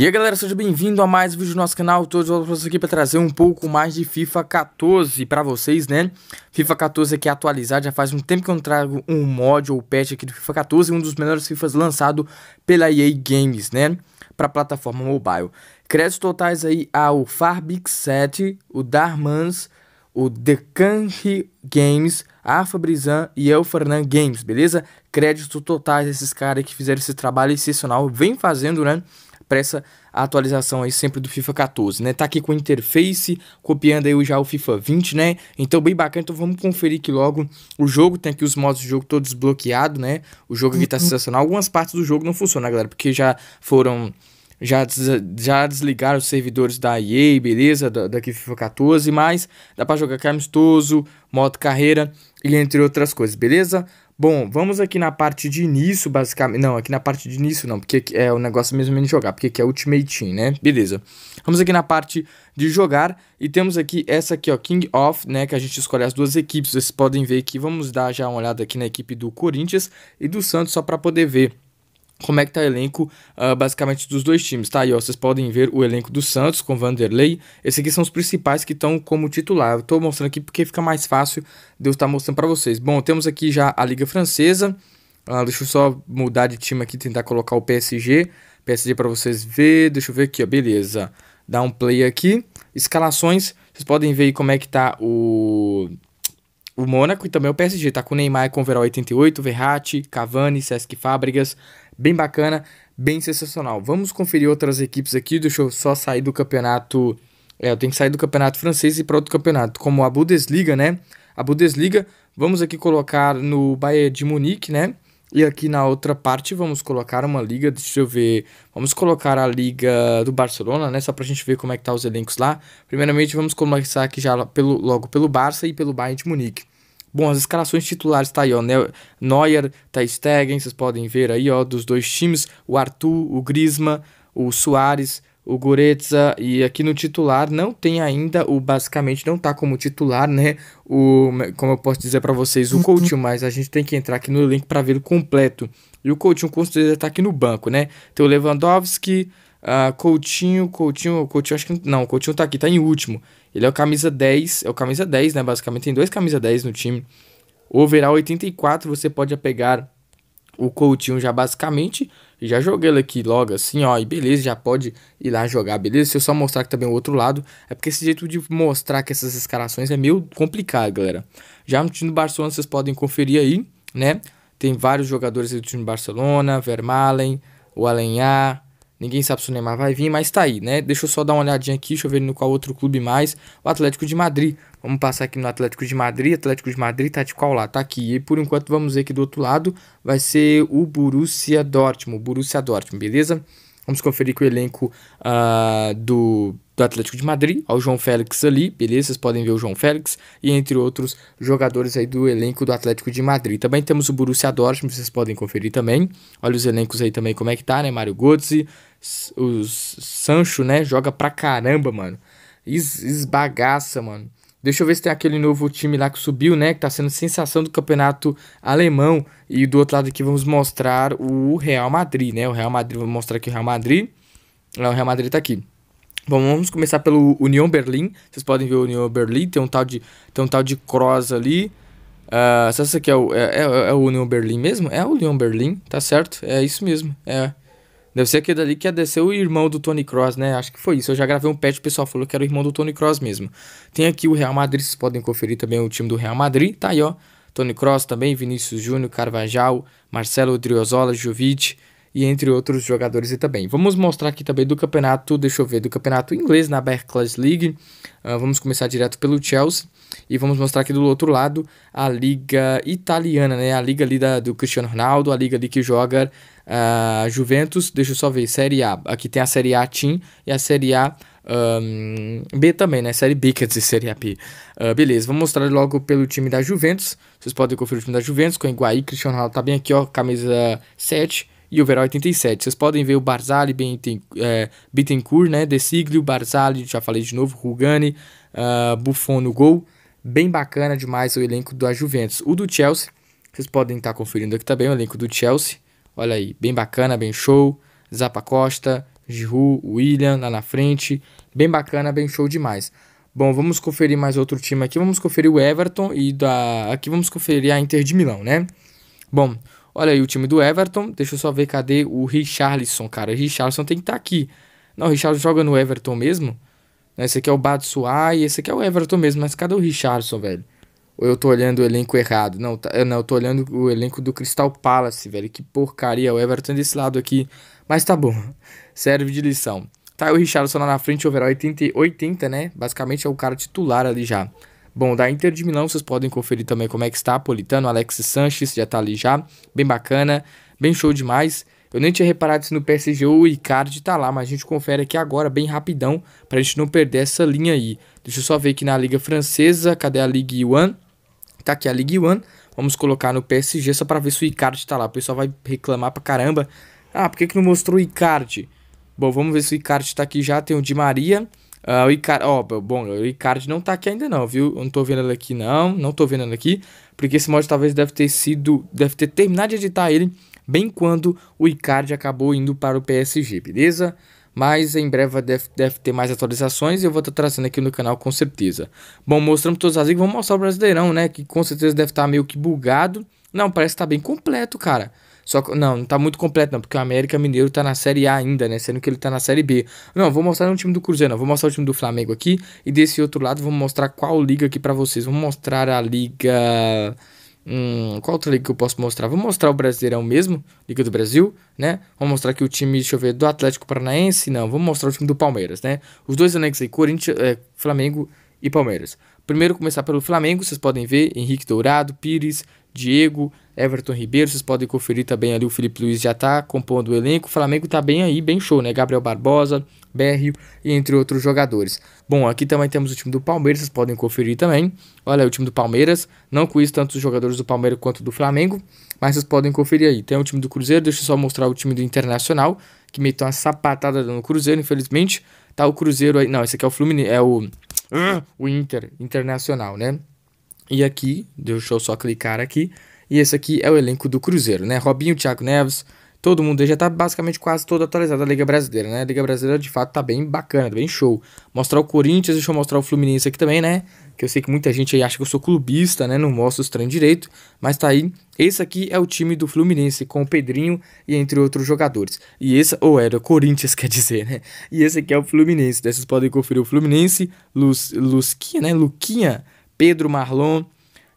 E aí galera, seja bem-vindo a mais um vídeo do nosso canal, todos os outros vocês aqui para trazer um pouco mais de FIFA 14 para vocês, né? FIFA 14 aqui atualizado, já faz um tempo que eu não trago um mod ou patch aqui do FIFA 14, um dos melhores FIFAs lançado pela EA Games, né? Para plataforma mobile. Créditos totais aí ao Farbix 7, o Darmans, o Decanri Games, a Fabrizan e El Fernan Games, beleza? Créditos totais a esses caras que fizeram esse trabalho excepcional, vem fazendo, né? pressa a atualização aí sempre do FIFA 14, né? Tá aqui com interface, copiando aí já o FIFA 20, né? Então bem bacana, então vamos conferir aqui logo o jogo, tem aqui os modos de jogo todos bloqueados, né? O jogo aqui tá uhum. sensacional, algumas partes do jogo não funcionam, galera, porque já foram... Já, des, já desligaram os servidores da EA, beleza, da, daqui FIFA 14, mas dá pra jogar aqui amistoso, modo carreira e entre outras coisas, beleza? Bom, vamos aqui na parte de início, basicamente. Não, aqui na parte de início não, porque é o negócio mesmo é de jogar, porque aqui é Ultimate Team, né? Beleza. Vamos aqui na parte de jogar e temos aqui essa aqui, ó, King of, né, que a gente escolhe as duas equipes. Vocês podem ver aqui, vamos dar já uma olhada aqui na equipe do Corinthians e do Santos só para poder ver como é que tá o elenco uh, basicamente dos dois times, tá? E ó, vocês podem ver o elenco do Santos com Vanderlei. Esses aqui são os principais que estão como titular. Eu tô mostrando aqui porque fica mais fácil de eu estar mostrando para vocês. Bom, temos aqui já a Liga Francesa. Uh, deixa eu só mudar de time aqui, tentar colocar o PSG. PSG para vocês ver. Deixa eu ver aqui, ó, beleza. Dá um play aqui. Escalações. Vocês podem ver como é que tá o o Mônaco e também o PSG. Tá com o Neymar com o Verão 88, Verratti, Cavani, Sesc Fábricas. Bem bacana, bem sensacional. Vamos conferir outras equipes aqui. Deixa eu só sair do campeonato. É, eu tenho que sair do campeonato francês e para outro campeonato, como a Bundesliga, né? A Bundesliga, vamos aqui colocar no Bayern de Munique, né? E aqui na outra parte vamos colocar uma liga, deixa eu ver, vamos colocar a liga do Barcelona, né, só pra gente ver como é que tá os elencos lá. Primeiramente vamos começar aqui já pelo, logo pelo Barça e pelo Bayern de Munique. Bom, as escalações titulares tá aí, ó, Neuer, tá Stegen, vocês podem ver aí, ó, dos dois times, o Arthur, o Grisma, o Soares, o Goretzka e aqui no titular não tem ainda o basicamente não tá como titular, né? O como eu posso dizer para vocês, o uhum. Coutinho, mas a gente tem que entrar aqui no elenco para ver o completo. E o Coutinho com certeza tá aqui no banco, né? Tem o Lewandowski, uh, Coutinho, Coutinho, Coutinho acho que não, Coutinho tá aqui, tá em último. Ele é o camisa 10, é o camisa 10, né? Basicamente tem dois camisa 10 no time. Overall 84, você pode pegar o Coutinho já basicamente já joguei ele aqui logo assim, ó, e beleza, já pode ir lá jogar, beleza? Se eu só mostrar aqui também é o outro lado, é porque esse jeito de mostrar que essas escalações é meio complicado, galera. Já no time do Barcelona, vocês podem conferir aí, né? Tem vários jogadores do time do Barcelona, Vermalen, o Alenhar, Ninguém sabe se o Neymar vai vir, mas tá aí, né? Deixa eu só dar uma olhadinha aqui, deixa eu ver no qual outro clube mais. O Atlético de Madrid Vamos passar aqui no Atlético de Madrid. Atlético de Madrid tá de qual lá? Tá aqui. E por enquanto vamos ver que do outro lado vai ser o Borussia Dortmund. Borussia Dortmund, beleza? Vamos conferir com o elenco uh, do, do Atlético de Madrid. Ó, o João Félix ali, beleza? Vocês podem ver o João Félix e entre outros jogadores aí do elenco do Atlético de Madrid. Também temos o Borussia Dortmund, vocês podem conferir também. Olha os elencos aí também como é que tá, né? Mário Götze, o Sancho, né? Joga pra caramba, mano. Es esbagaça, mano. Deixa eu ver se tem aquele novo time lá que subiu, né? Que tá sendo sensação do campeonato alemão. E do outro lado aqui vamos mostrar o Real Madrid, né? O Real Madrid, vou mostrar aqui o Real Madrid. o Real Madrid tá aqui. Bom, vamos começar pelo União Berlim. Vocês podem ver o União Berlim, tem um tal de, tem um tal de Cross ali. Uh, se essa aqui é o, é, é, é o União Berlim mesmo? É o União Berlim, tá certo? É isso mesmo, é... Deve ser aquele ali que ia descer o irmão do Tony Cross, né? Acho que foi isso. Eu já gravei um patch, o pessoal falou que era o irmão do Tony Cross mesmo. Tem aqui o Real Madrid, vocês podem conferir também o time do Real Madrid. Tá aí, ó. Tony Cross também, Vinícius Júnior, Carvajal, Marcelo Driozola, Jovic e entre outros jogadores e também. Vamos mostrar aqui também do campeonato, deixa eu ver, do campeonato inglês na Barclays League. Uh, vamos começar direto pelo Chelsea e vamos mostrar aqui do outro lado a liga italiana, né? A liga ali da, do Cristiano Ronaldo, a liga ali que joga uh, Juventus, deixa eu só ver, Série A. Aqui tem a Série A Team e a Série A um, B também, né? Série B, quer dizer, Série AP. Uh, ah, beleza, vamos mostrar logo pelo time da Juventus. Vocês podem conferir o time da Juventus com o Higuaí, Cristiano Ronaldo tá bem aqui, ó, camisa 7 e overall 87. Vocês podem ver o Barzali, é, Bittencourt, né? Desiglio, Barzali, já falei de novo, Rugani, uh, Buffon no gol. Bem bacana demais o elenco da Juventus. O do Chelsea, vocês podem estar conferindo aqui também o elenco do Chelsea. Olha aí, bem bacana, bem show. Zapa Costa, Giroud, William lá na frente. Bem bacana, bem show demais. Bom, vamos conferir mais outro time aqui. Vamos conferir o Everton e da aqui vamos conferir a Inter de Milão, né? Bom, Olha aí o time do Everton. Deixa eu só ver cadê o Richarlison, cara. Richarlison tem que estar tá aqui. Não, o Richarlison joga no Everton mesmo? Né, esse aqui é o Batsuai, esse aqui é o Everton mesmo, mas cadê o Richardson, velho? Ou eu tô olhando o elenco errado? Não, tá, não, eu tô olhando o elenco do Crystal Palace, velho. Que porcaria, o Everton é desse lado aqui. Mas tá bom, serve de lição. Tá, o Richardson lá na frente, overall 80, 80, né? Basicamente é o cara titular ali já. Bom, da Inter de Milão, vocês podem conferir também como é que está. Politano, Alex Sanches, já tá ali já. Bem bacana, bem show demais. Eu nem tinha reparado se no PSG o Icardi tá lá, mas a gente confere aqui agora, bem rapidão, pra gente não perder essa linha aí. Deixa eu só ver aqui na Liga Francesa, cadê a Ligue 1? Tá aqui a Ligue 1, vamos colocar no PSG só pra ver se o Icardi tá lá. O pessoal vai reclamar pra caramba. Ah, por que, que não mostrou o Icardi? Bom, vamos ver se o Icardi tá aqui já, tem o Di Maria... Uh, o Icardi, ó, oh, bom, o Icardi não tá aqui ainda não, viu? Eu não tô vendo ele aqui não, não tô vendo ele aqui, porque esse mod talvez deve ter sido, deve ter terminado de editar ele bem quando o Icardi acabou indo para o PSG, beleza? Mas em breve deve, deve ter mais atualizações e eu vou estar trazendo aqui no canal com certeza. Bom, mostramos todas as ligas, vamos mostrar o Brasileirão, né? Que com certeza deve estar meio que bugado. Não, parece que tá bem completo, cara. Só que, não, não tá muito completo, não, porque o América Mineiro tá na Série A ainda, né? Sendo que ele tá na Série B. Não, vou mostrar um time do Cruzeiro, não. Vou mostrar o time do Flamengo aqui. E desse outro lado, vou mostrar qual liga aqui para vocês. Vou mostrar a liga. Hum, qual outra liga que eu posso mostrar? Vou mostrar o Brasileirão mesmo, Liga do Brasil, né? Vou mostrar aqui o time, deixa eu ver, do Atlético Paranaense, não. Vou mostrar o time do Palmeiras, né? Os dois anexos aí, Corinthians, é, Flamengo e Palmeiras. Primeiro começar pelo Flamengo, vocês podem ver Henrique Dourado, Pires, Diego, Everton Ribeiro, vocês podem conferir também ali o Felipe Luiz já tá compondo o elenco. O Flamengo tá bem aí, bem show, né? Gabriel Barbosa, Berrio, entre outros jogadores. Bom, aqui também temos o time do Palmeiras, vocês podem conferir também. Olha, o time do Palmeiras, não conheço tanto os jogadores do Palmeiras quanto do Flamengo, mas vocês podem conferir aí. Tem o time do Cruzeiro, deixa eu só mostrar o time do Internacional, que meteu uma sapatada no Cruzeiro, infelizmente. Tá o Cruzeiro aí, não, esse aqui é o Fluminense, é o o Inter Internacional, né? E aqui, deixa eu só clicar aqui. E esse aqui é o elenco do Cruzeiro, né? Robinho, Thiago Neves, todo mundo já tá basicamente quase todo atualizado a Liga Brasileira, né? A Liga Brasileira de fato tá bem bacana, bem show. Mostrar o Corinthians, deixa eu mostrar o Fluminense aqui também, né? Que eu sei que muita gente aí acha que eu sou clubista, né? Não mostro os treinos direito, mas tá aí. Esse aqui é o time do Fluminense com o Pedrinho e entre outros jogadores. E esse, ou era o Corinthians, quer dizer, né? E esse aqui é o Fluminense. Né? Vocês podem conferir o Fluminense, Luz, né? Luquinha, Pedro Marlon,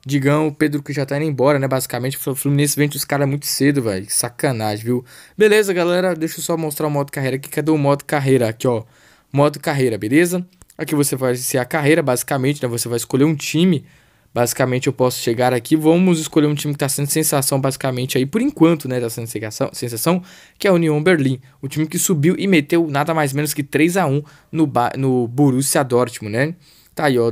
Digão, o Pedro que já tá indo embora, né? Basicamente, o Fluminense vende os caras muito cedo, velho. Sacanagem, viu? Beleza, galera. Deixa eu só mostrar o modo carreira aqui. Cadê o modo carreira? Aqui, ó. Modo carreira, beleza? Aqui você vai ser a carreira, basicamente, né? Você vai escolher um time. Basicamente, eu posso chegar aqui. Vamos escolher um time que tá sendo sensação, basicamente, aí por enquanto, né? Tá sendo sensação, sensação que é a União Berlim. O time que subiu e meteu nada mais menos que 3 a 1 no, no Borussia Dortmund, né? Tá aí, ó.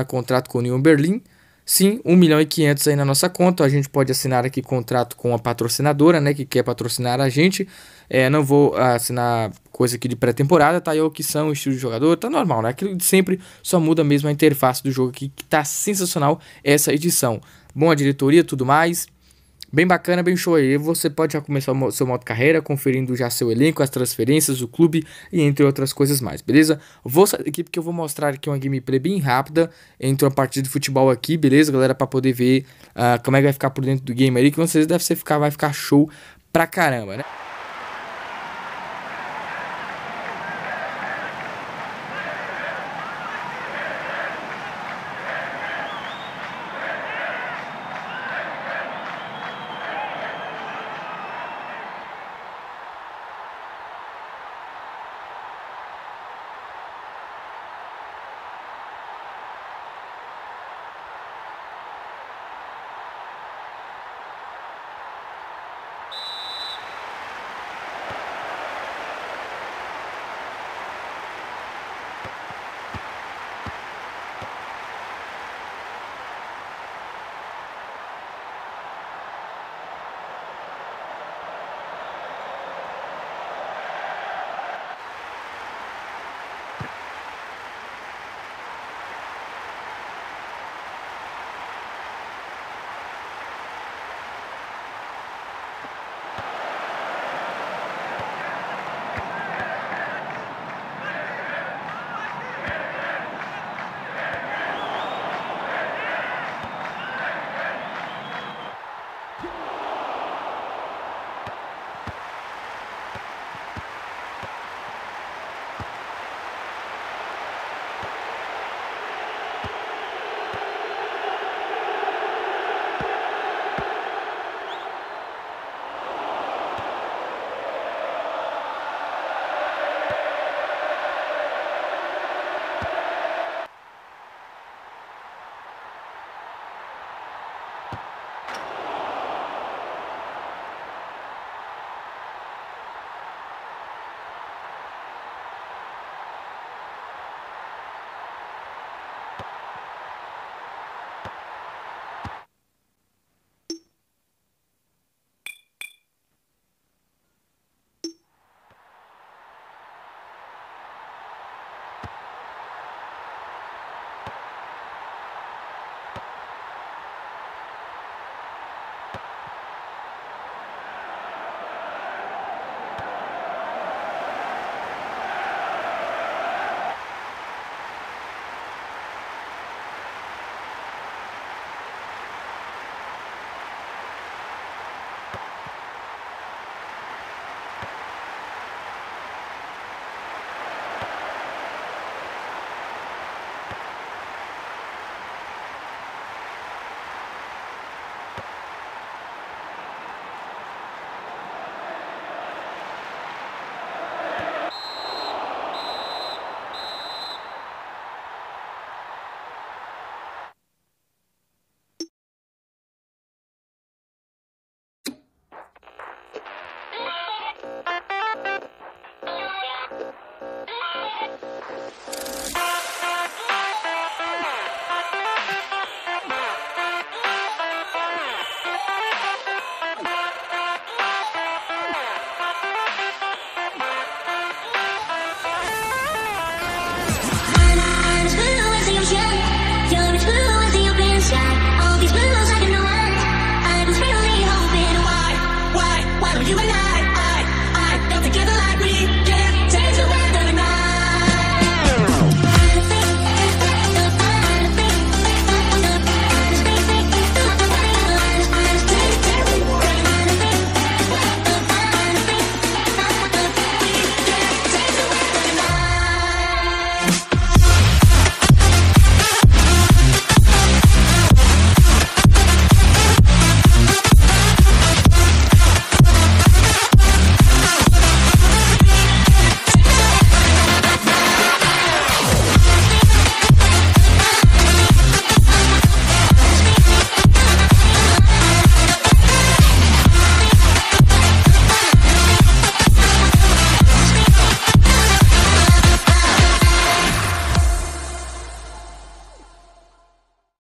a contrato com a União Berlim Sim, 1 milhão e 500 aí na nossa conta. A gente pode assinar aqui contrato com a patrocinadora, né? Que quer patrocinar a gente. É, não vou assinar coisa aqui de pré-temporada, tá? aí a opção, estilo de jogador, tá normal, né? Aquilo de sempre, só muda mesmo a interface do jogo aqui, que tá sensacional essa edição. Bom, a diretoria, tudo mais. Bem bacana, bem show aí. Você pode já começar o seu modo carreira conferindo já seu elenco, as transferências, o clube e entre outras coisas mais, beleza? Vou sair daqui porque eu vou mostrar aqui uma gameplay bem rápida entre uma partida de futebol aqui, beleza, galera? Para poder ver uh, como é que vai ficar por dentro do game aí, que vocês deve ficar, vai ficar show pra caramba, né?